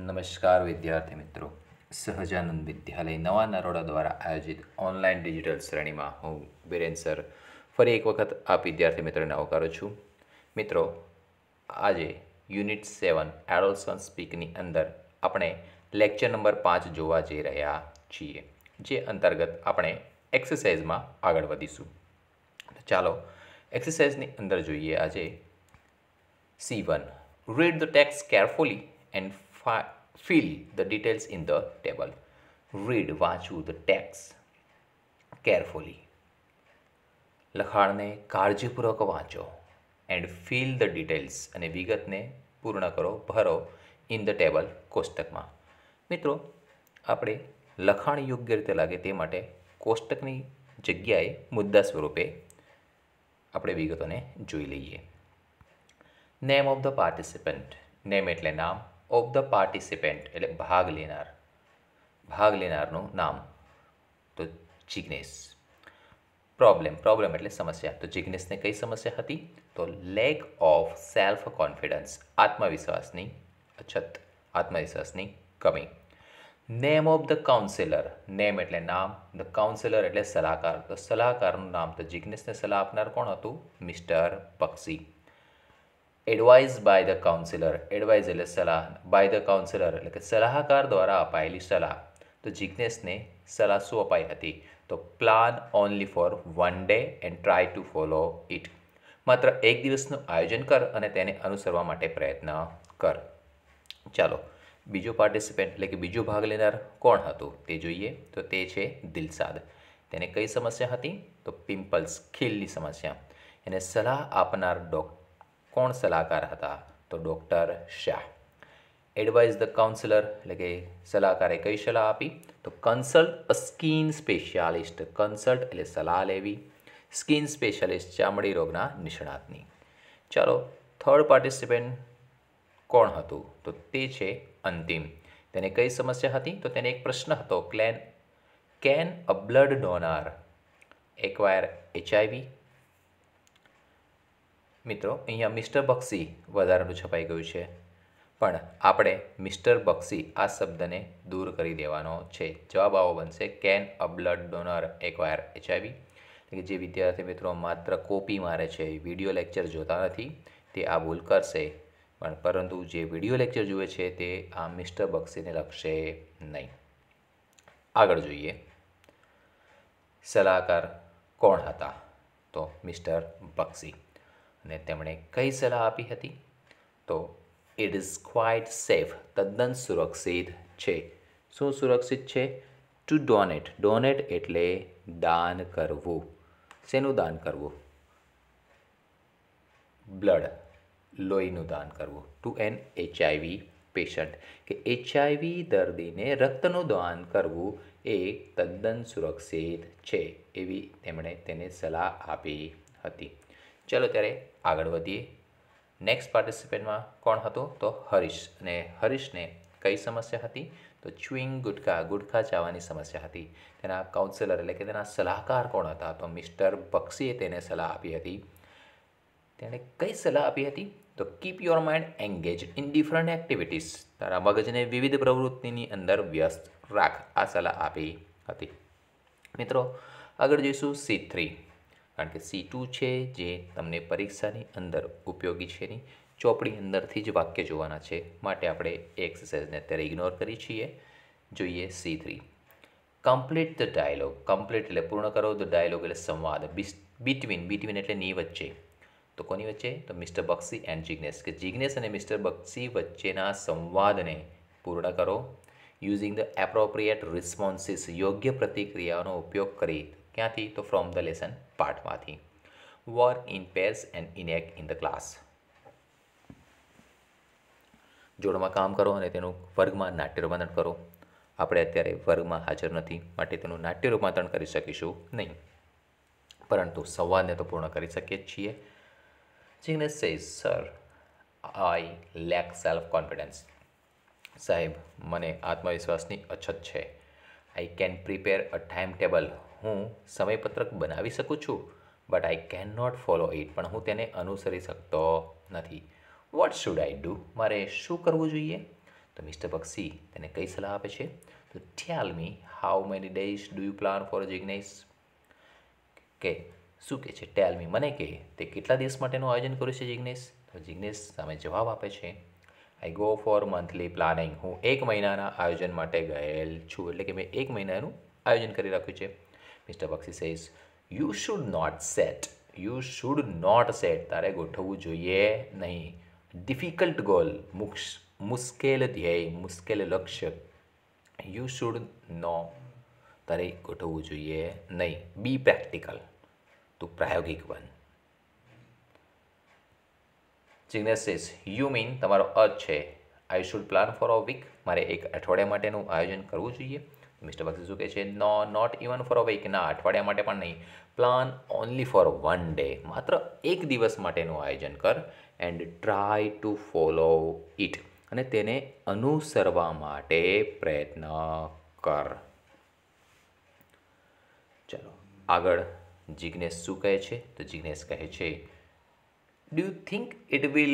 નમસ્કાર વિદ્યાર્થી મિત્રો સહજાનંદ વિદ્યાલય નવા નરોડા દ્વારા આયોજિત ઓનલાઈન ડિજિટલ શ્રેણીમાં હું વિરેન સર ફરી એક વખત આપ વિદ્યાર્થી મિત્રોને આવકારું છું મિત્રો આજે યુનિટ સેવન એડોલ્સન સ્પીકની અંદર આપણે લેક્ચર નંબર પાંચ જોવા જઈ રહ્યા છીએ જે અંતર્ગત આપણે એક્સરસાઇઝમાં આગળ વધીશું ચાલો એક્સરસાઇઝની અંદર જોઈએ આજે C one read the text carefully and fill the details in the table read વાંચવું the text carefully લખાણને કાળજીપૂર્વક વાંચો એન્ડ ફિલ ધ ડિટેલ્સ અને વિગતને પૂર્ણ કરો ભરો ઇન ધ ટેબલ કોષ્ટકમાં મિત્રો આપણે લખાણ યોગ્ય રીતે લાગે તે માટે કોષ્ટકની જગ્યાએ મુદ્દા સ્વરૂપે આપણે વિગતોને જોઈ લઈએ name of the participant name એટલે નામ ઓફ ધ પાર્ટિસિપેન્ટ એટલે ભાગ લેનાર ભાગ લેનારનું નામ તો જિગ્નેશ પ્રોબ્લેમ પ્રોબ્લેમ એટલે સમસ્યા તો જિગ્નેશને કઈ સમસ્યા હતી તો લેક ઓફ સેલ્ફ કોન્ફિડન્સ આત્મવિશ્વાસની અછત આત્મવિશ્વાસની કમી name of the counsellor name એટલે નામ ધ કાઉન્સિલર એટલે સલાહકાર તો સલાહકારનું નામ તો જિગ્નેશને સલાહ આપનાર કોણ હતું મિસ્ટર પક્ષી advise by the counsellor advise એટલે સલાહ બાય ધ કાઉન્સિલર એટલે કે સલાહકાર દ્વારા અપાયેલી સલાહ તો જિજ્ઞેશને સલાહ શું અપાઈ હતી તો plan only for one day and try to follow it માત્ર એક દિવસનું આયોજન કર અને તેને અનુસરવા માટે પ્રયત્ન કર ચાલો બીજો પાર્ટિસિપન્ટ એટલે કે બીજો ભાગ લેનાર કોણ હતું તે જોઈએ તો તે છે દિલસાદ તેને કઈ સમસ્યા હતી તો પિમ્પલ્સ ખીલની સમસ્યા એને સલાહ આપનાર ડૉક્ટર કોણ સલાહકાર હતા તો doctor Shah advise the counsellor એટલે કે સલાહકારે કઈ સલાહ આપી તો consult a skin specialist consult એટલે સલાહ લેવી સ્કિન સ્પેશિયાલિસ્ટ ચામડી રોગના નિષ્ણાતની ચાલો થર્ડ પાર્ટિસિપેન્ટ કોણ હતું તો તે છે અંતિમ તેને કઈ સમસ્યા હતી તો તેને એક પ્રશ્ન હતો ક્લેન can a blood donor acquire HIV મિત્રો અહીંયા મિસ્ટર બક્ષી વધારાનું છપાઈ ગયું છે પણ આપણે મિસ્ટર બક્ષી આ શબ્દને દૂર કરી દેવાનો છે જવાબ આવો બનશે can a blood donor acquire HIV કે જે વિદ્યાર્થી મિત્રો માત્ર કોપી મારે છે વિડીયો લેક્ચર જોતા નથી તે આ ભૂલ કરશે પણ પરંતુ જે વિડીયો લેક્ચર જુએ છે તે આ મિસ્ટર બક્ષીને લખશે નહીં આગળ જોઈએ સલાહકાર કોણ હતા તો મિસ્ટર બક્ષી અને તેમણે કઈ સલાહ આપી હતી તો ઇટ ઇઝ ક્વાઇટ સેફ તદ્દન સુરક્ષિત છે શું સુરક્ષિત છે ટુ ડોનેટ ડોનેટ એટલે દાન કરવું શેનું દાન કરવું બ્લડ લોહીનું દાન કરવું ટુ એન એચઆઈવી પેશન્ટ કે એચઆઈવી દર્દીને રક્તનું દાન કરવું એ તદ્દન સુરક્ષિત છે એવી તેમણે તેને સલાહ આપી હતી ચાલો ત્યારે આગળ વધીએ નેક્સ્ટ પાર્ટિસિપેન્ટમાં કોણ હતો તો હરીશ અને હરીશને કઈ સમસ્યા હતી તો ચ્યુઇંગ ગુટખા ગુટખા ચાવાની સમસ્યા હતી તેના કાઉન્સેલર એટલે કે તેના સલાહકાર કોણ હતા તો મિસ્ટર બક્ષીએ તેને સલાહ આપી હતી તેણે કઈ સલાહ આપી હતી તો keep your mind engage in different activities તારા મગજને વિવિધ પ્રવૃત્તિની અંદર વ્યસ્ત રાખ આ સલાહ આપી હતી મિત્રો આગળ જોઈશું સી થ્રી કારણ કે સી ટુ છે જે તમને પરીક્ષાની અંદર ઉપયોગી છે નહીં ચોપડી અંદરથી જ વાક્ય જોવાના છે માટે આપણે એ એક્સરસાઇઝને અત્યારે ઇગ્નોર કરી છીએ જોઈએ C three complete the dialogue complete એટલે પૂર્ણ કરો ધ ડાયલોગ એટલે સંવાદ બિટવીન બિટવીન એટલે ની વચ્ચે તો કોની વચ્ચે તો મિસ્ટર બક્ષી એન્ડ જિગ્નેશ કે જિગ્નેશ અને મિસ્ટર બક્ષી વચ્ચેના સંવાદને પૂર્ણ કરો યુઝિંગ ધ એપ્રોપ્રિએટ રિસ્પોન્સીસ યોગ્ય પ્રતિક્રિયાઓનો ઉપયોગ કરી ક્યાંથી તો ફ્રોમ ધ લેસન પાર્ટમાંથી વર ઇન પેર્સ એન્ડ ઇનેક ઇન ધ ક્લાસ જોડમાં કામ કરો અને તેનું વર્ગમાં નાટ્ય રૂપાંતરણ કરો આપણે અત્યારે વર્ગમાં હાજર નથી માટે તેનું નાટ્ય રૂપાંતરણ કરી શકીશું નહીં પરંતુ સંવાદને તો પૂર્ણ કરી શકીએ જ છીએ Jignesh says sir I lack self confidence સાહેબ મને આત્મવિશ્વાસની અછત છે I can prepare a time table હું સમયપત્રક બનાવી શકું છું but I can not follow it પણ હું તેને અનુસરી શકતો નથી વોટ શુડ આઈ ડુ મારે શું કરવું જોઈએ તો મિસ્ટર બક્ષી તેને કઈ સલાહ આપે છે તો tell me how many days do you plan for Jignesh કે શું કહે છે ટેલ મી મને કે તે કેટલા દિવસ માટેનું આયોજન કર્યું છે જિગ્નેશ તો જિગ્નેશ સામે જવાબ આપે છે I go for monthly planning હું એક મહિનાના આયોજન માટે ગયેલ છું એટલે કે મેં એક મહિનાનું આયોજન કરી રાખ્યું છે Mr. Bakshi says, you should not set. You should not set. તારે ગોઠવવું જોઈએ નહીં ડિફિકલ્ટ ગોલ મુશ્કેલ ધ્યેય મુશ્કેલ લક્ષ્ય યુ શુડ નો તારે ગોઠવવું જોઈએ નહીં બી પ્રેક્ટિકલ તું પ્રાયોગિક બન જિજ્ઞેશ યુ મીન તમારો અ છે I should plan for a week મારે એક અઠવાડિયા માટેનું આયોજન કરવું જોઈએ મિસ્ટર બક્ષી શું કહે છે no not even for a week ના અઠવાડિયા માટે પણ નહીં plan only for one day માત્ર એક દિવસ માટેનું આયોજન કર and try to follow it અને તેને અનુસરવા માટે પ્રયત્ન કર ચલો આગળ જિજ્ઞેશ શું કહે છે તો જિજ્ઞેશ કહે છે do you think it will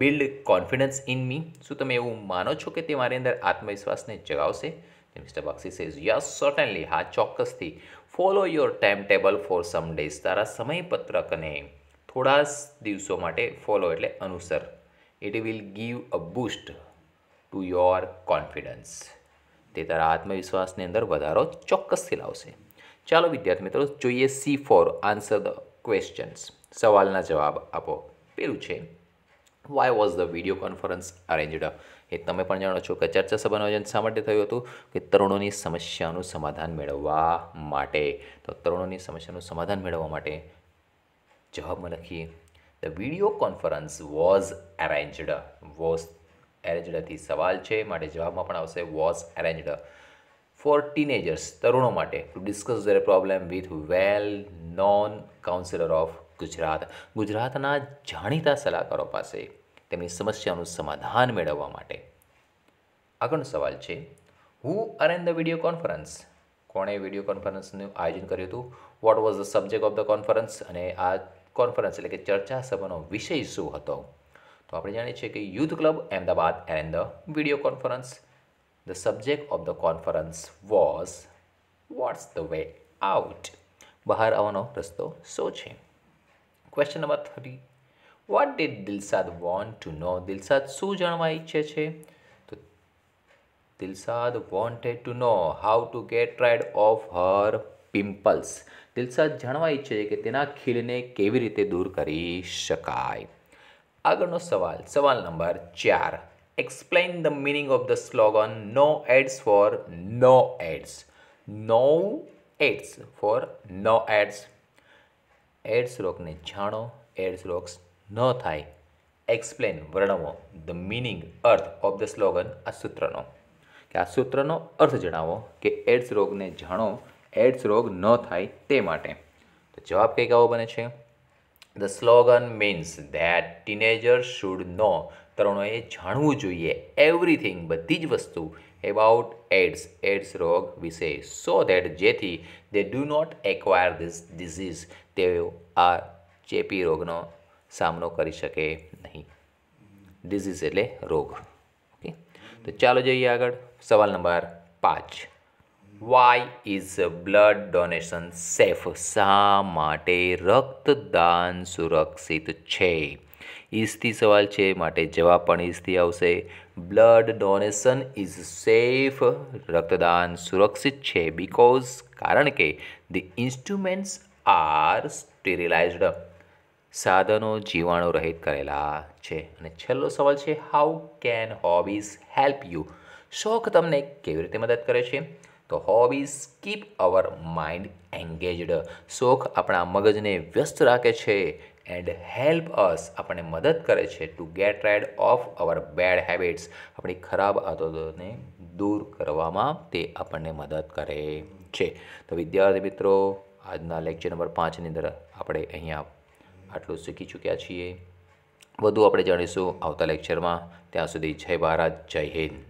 build confidence in me શું તમે એવું માનો છો કે તે મારી અંદર આત્મવિશ્વાસને જગાવશે mister Bakshi says yes certainly હા ચોક્કસથી follow your time table for some days તારા સમયપત્રકને થોડા દિવસો માટે ફોલો એટલે અનુસર it will give a boost to your confidence તે તારા આત્મવિશ્વાસની અંદર વધારો ચોક્કસથી લાવશે ચાલો વિદ્યાર્થી મિત્રો જોઈએ C four answer the questions સવાલના જવાબ આપો પેલું છે why was the video conference arranged એ તમે પણ જાણો છો કે ચર્ચા સભાનું આયોજન શા માટે થયું હતું કે તરુણોની સમસ્યાનું સમાધાન મેળવવા માટે તો તરુણોની સમસ્યાનું સમાધાન મેળવવા માટે જવાબમાં લખીએ the video conference was arranged was એરેન્જડથી સવાલ છે માટે જવાબમાં પણ આવશે વોઝ અરેન્જડ ફોર ટીનેજર્સ તરુણો માટે to discuss their problem with well known counsellor of Gujarat ગુજરાતના જાણીતા સલાહકારો પાસે તેમની સમસ્યાનું સમાધાન મેળવવા માટે આગળનો સવાલ છે who arrange the video conference કોણે વિડીયો કોન્ફરન્સનું આયોજન કર્યું હતું what was the subject of the conference અને આ કોન્ફરન્સ એટલે કે ચર્ચા સભાનો વિષય શું હતો તો આપણે જાણીએ છીએ કે youth club Ahmedabad an the video conference the subject of the conference was what's the way out બહાર આવવાનો રસ્તો શું છે question number thirty what did Dilshad want to know Dilshad શું જાણવા ઈચ્છે છે તો Dilshad wanted to know how to get rid of her pimples Dilshad જાણવા ઈચ્છે છે કે તેના ખીલને કેવી રીતે દૂર કરી શકાય આગળનો સવાલ સવાલ નંબર ચાર explain the meaning of the slogan know AIDS for no AIDS know AIDS for no AIDS AIDS રોગને જાણો એડ્સ રોગ્સ ન થાય એક્સપ્લેન વર્ણવો ધ મિનિંગ અર્થ ઓફ ધ સ્લોગન આ સૂત્રનો કે આ સૂત્રનો અર્થ જણાવો કે એડ્સ રોગને જાણો એડ્સ રોગ ન થાય તે માટે તો જવાબ કંઈક આવો બને છે the slogan means that teenager should know તરુણોએ જાણવું જોઈએ એવરીથિંગ બધી જ વસ્તુ about એડ્સ એડ્સ રોગ વિશે સો ધેટ જેથી they do not acquire this disease તેઓ આ ચેપી રોગનો સામનો કરી શકે નહીં ડિઝીઝ એટલે રોગ ઓકે તો ચાલો જઈએ આગળ સવાલ નંબર પાંચ why is blood donation safe શા માટે રક્તદાન સુરક્ષિત છે ઈસ્તી સવાલ છે માટે જવાબ પણ ઇઝથી આવશે બ્લડ ડોનેશન ઇઝ સેફ રક્તદાન સુરક્ષિત છે બિકોઝ કારણ કે ધી ઇન્સ્ટ્રુમેન્ટ્સ આર સ્ટેરિલાઇઝડ સાધનો જીવાણુ રહિત કરેલા છે અને છેલ્લો સવાલ છે how can hobbies help you શોખ તમને કેવી રીતે મદદ કરે છે તો hobbies keep our mind engaged શોખ આપણા મગજને વ્યસ્ત રાખે છે એન્ડ હેલ્પ અસ આપણને મદદ કરે છે to get rid of our bad habits આપણી ખરાબ આદતોને દૂર કરવામાં તે આપણને મદદ કરે છે તો વિદ્યાર્થી મિત્રો આજના લેક્ચર નંબર પાંચની અંદર આપણે અહીંયા આટલું શીખી ચૂક્યા છીએ વધુ આપણે જાણીશું આવતા લેક્ચરમાં ત્યાં સુધી જય ભારત જય હિન્દ